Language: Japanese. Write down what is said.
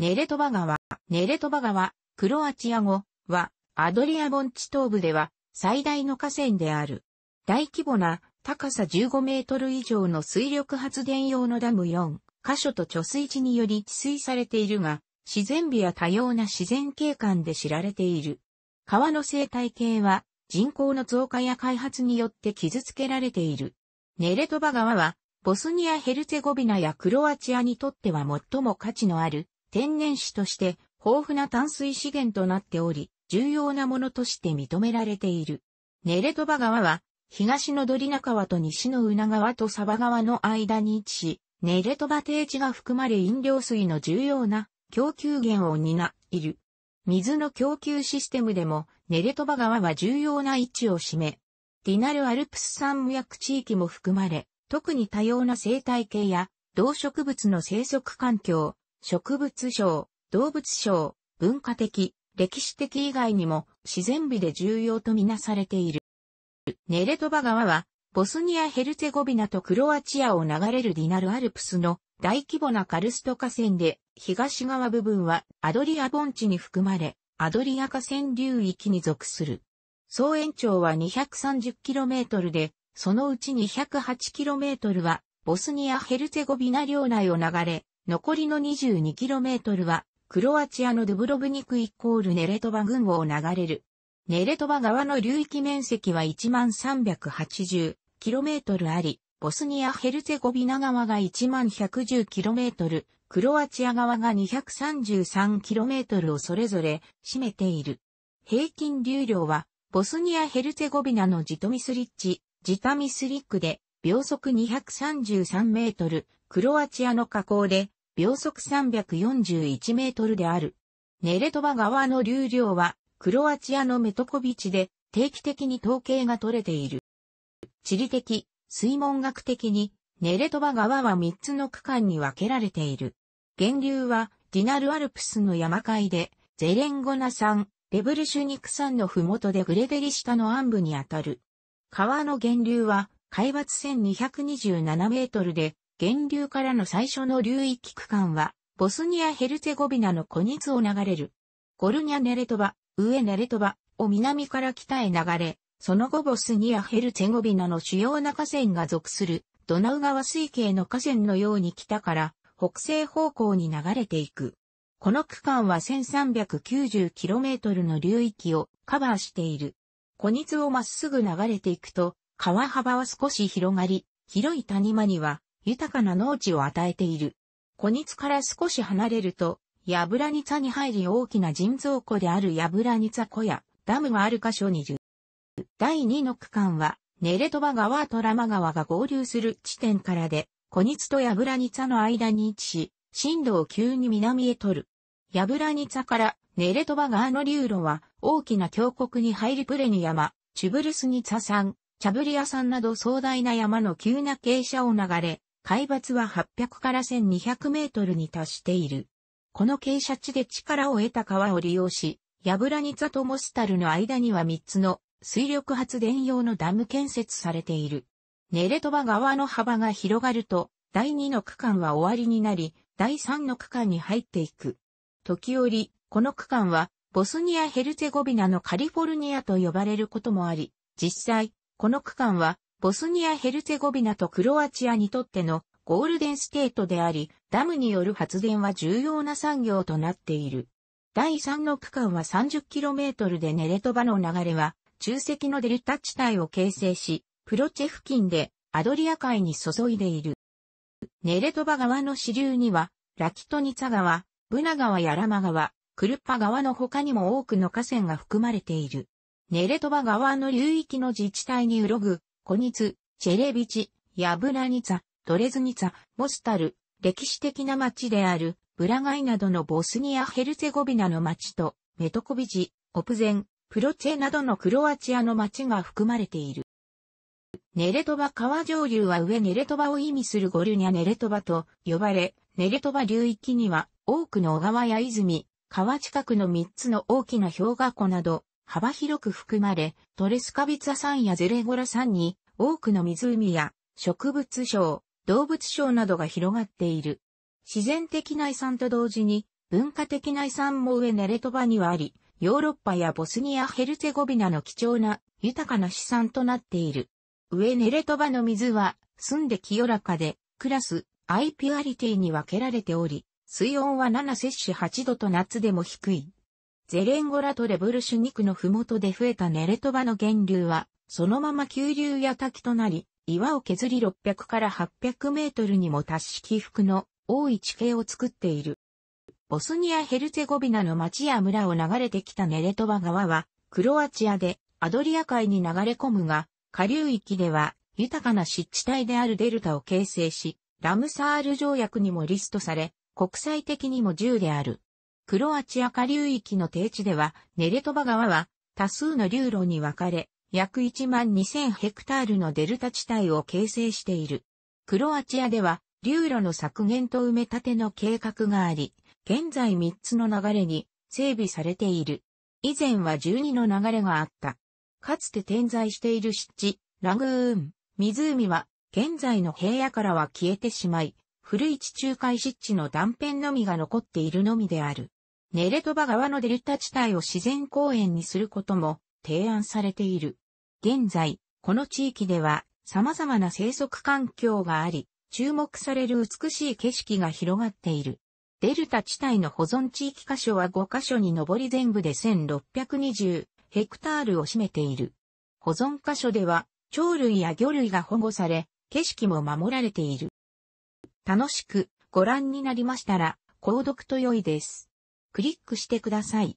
ネレトバ川。ネレトバ川、クロアチア語は、アドリア盆地東部では最大の河川である。大規模な高さ15メートル以上の水力発電用のダム4箇所と貯水池により治水されているが、自然美や多様な自然景観で知られている。川の生態系は人口の増加や開発によって傷つけられている。ネレトバ川はボスニア・ヘルツェゴビナやクロアチアにとっては最も価値のある天然資として豊富な淡水資源となっており、重要なものとして認められている。ネレトバ川は、東のドリナ川と西のウナ川とサバ川の間に位置し、ネレトバ低地が含まれ飲料水の重要な供給源を担いる。水の供給システムでも、ネレトバ川は重要な位置を占め、ディナルアルプス山脈地域も含まれ、特に多様な生態系や動植物の生息環境、植物賞、動物賞、文化的、歴史的以外にも自然美で重要とみなされている。ネレトバ川は、ボスニア・ヘルツェゴビナとクロアチアを流れるディナルアルプスの大規模なカルスト河川で、東側部分はアドリア盆地に含まれ、アドリア河川流域に属する。総延長は 230km で、そのうち 208km はボスニア・ヘルツェゴビナ領内を流れ、残りの 22km は、クロアチアのドゥブロブニクイコールネレトバ群を流れる。ネレトバ川の流域面積は 1380km あり、ボスニア・ヘルツェゴビナ川が 1110km、クロアチア側が 233km をそれぞれ占めている。平均流量は、ボスニア・ヘルツェゴビナのジトミスリッチ、ジタミスリックで、秒速233メートル、クロアチアの河口で秒速341メートルである。ネレトバ川の流量は、クロアチアのメトコビチで定期的に統計が取れている。地理的、水文学的に、ネレトバ川は3つの区間に分けられている。源流は、ディナルアルプスの山海で、ゼレンゴナ山、レブルシュニク山のふもとでグレデリシタの暗部にあたる。川の源流は、海抜1227メートルで、源流からの最初の流域区間は、ボスニア・ヘルツェゴビナのコニツを流れる、ゴルニャ・ネレトバ、ウエ・ネレトバを南から北へ流れ、その後ボスニア・ヘルツェゴビナの主要な河川が属する、ドナウ川水系の河川のように北から北西方向に流れていく。この区間は 1390km の流域をカバーしている。小日をまっすぐ流れていくと、川幅は少し広がり、広い谷間には豊かな農地を与えている。小日から少し離れると、ヤブラニツァに入り大きな人造湖であるヤブラニツァ湖やダムがある箇所にいる。第2の区間は、ネレトバ川とラマ川が合流する地点からで、小日とヤブラニツァの間に位置し、震度を急に南へ取る。ヤブラニツァからネレトバ川の流路は大きな峡谷に入りプレニ山、チュブルスニツァ山、チャブリア山など壮大な山の急な傾斜を流れ、海抜は800から1200メートルに達している。この傾斜地で力を得た川を利用し、ヤブラニツァとモスタルの間には3つの水力発電用のダム建設されている。ネレトバ川の幅が広がると、第2の区間は終わりになり、第3の区間に入っていく。時折、この区間は、ボスニア・ヘルツェゴビナのカリフォルニアと呼ばれることもあり、実際、この区間は、ボスニア・ヘルツェゴビナとクロアチアにとってのゴールデンステートであり、ダムによる発電は重要な産業となっている。第3の区間は 30km でネレトバの流れは、中石のデルタ地帯を形成し、プロチェ付近でアドリア海に注いでいる。ネレトバ川の支流には、ラキトニツァ川、ブナ川やラマ川、クルッパ川の他にも多くの河川が含まれている。ネレトバ川の流域の自治体にうろぐ、コニツ、チェレビチ、ヤブラニツァ、ドレズニツァ、モスタル、歴史的な町である、ブラガイなどのボスニア・ヘルツェゴビナの町と、メトコビジ、オプゼン、プロチェなどのクロアチアの町が含まれている。ネレトバ川上流は上ネレトバを意味するゴルニャネレトバと呼ばれ、ネレトバ流域には多くの小川や泉、川近くの3つの大きな氷河湖など幅広く含まれ、トレスカビツァ山やゼレゴラ山に多くの湖や植物省、動物省などが広がっている。自然的な遺産と同時に文化的な遺産も上ネレトバにはあり、ヨーロッパやボスニア・ヘルツェゴビナの貴重な豊かな資産となっている。上ネレトバの水は澄んで清らかで、クラス、アイピュアリティに分けられており、水温は7摂氏8度と夏でも低い。ゼレンゴラとレブルシュニクの麓で増えたネレトバの源流は、そのまま急流や滝となり、岩を削り600から800メートルにも達し起伏の多い地形を作っている。ボスニア・ヘルツェゴビナの町や村を流れてきたネレトバ川は、クロアチアでアドリア海に流れ込むが、下流域では豊かな湿地帯であるデルタを形成し、ラムサール条約にもリストされ、国際的にも10である。クロアチア下流域の低地では、ネレトバ川は多数の流路に分かれ、約1万2000ヘクタールのデルタ地帯を形成している。クロアチアでは、流路の削減と埋め立ての計画があり、現在3つの流れに整備されている。以前は12の流れがあった。かつて点在している湿地、ラグーン、湖は、現在の平野からは消えてしまい、古い地中海湿地の断片のみが残っているのみである。ネレトバ川のデルタ地帯を自然公園にすることも提案されている。現在、この地域では様々な生息環境があり、注目される美しい景色が広がっている。デルタ地帯の保存地域箇所は5箇所に上り全部で1620ヘクタールを占めている。保存箇所では鳥類や魚類が保護され、景色も守られている。楽しくご覧になりましたら、購読と良いです。クリックしてください。